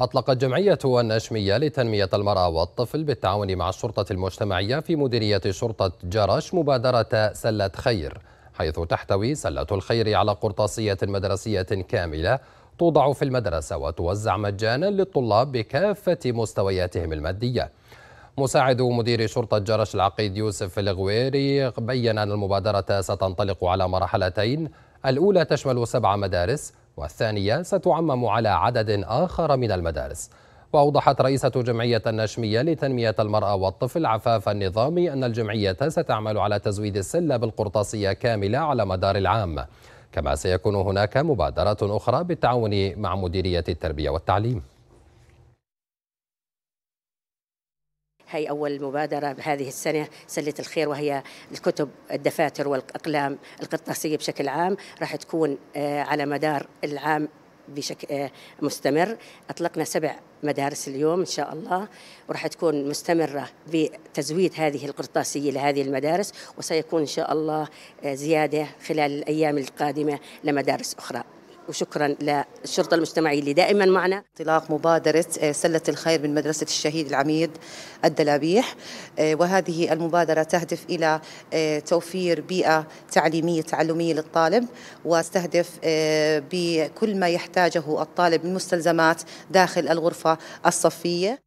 أطلقت جمعية النشمية لتنمية المرأة والطفل بالتعاون مع الشرطة المجتمعية في مديرية شرطة جرش مبادرة سلة خير حيث تحتوي سلة الخير على قرطاسية مدرسية كاملة توضع في المدرسة وتوزع مجانا للطلاب بكافة مستوياتهم المادية مساعد مدير شرطة جرش العقيد يوسف الغويري بين أن المبادرة ستنطلق على مرحلتين الأولى تشمل سبع مدارس والثانية ستعمم على عدد آخر من المدارس وأوضحت رئيسة جمعية النشمية لتنمية المرأة والطفل عفاف النظامي أن الجمعية ستعمل على تزويد السلة بالقرطاسية كاملة على مدار العام كما سيكون هناك مبادرات أخرى بالتعاون مع مديرية التربية والتعليم هي أول مبادرة بهذه السنة سلة الخير وهي الكتب الدفاتر والأقلام القرطاسية بشكل عام راح تكون آه، على مدار العام بشكل آه، مستمر أطلقنا سبع مدارس اليوم إن شاء الله وراح تكون مستمرة بتزويد هذه القرطاسية لهذه المدارس وسيكون إن شاء الله آه، زيادة خلال الأيام القادمة لمدارس أخرى وشكرا للشرطة المجتمعية اللي دائما معنا انطلاق مبادرة آه، سلة الخير من مدرسة الشهيد العميد الدلابيح آه، وهذه المبادرة تهدف إلى آه، توفير بيئة تعليمية تعلمية للطالب وتستهدف بكل ما يحتاجه الطالب من مستلزمات داخل الغرفة الصفية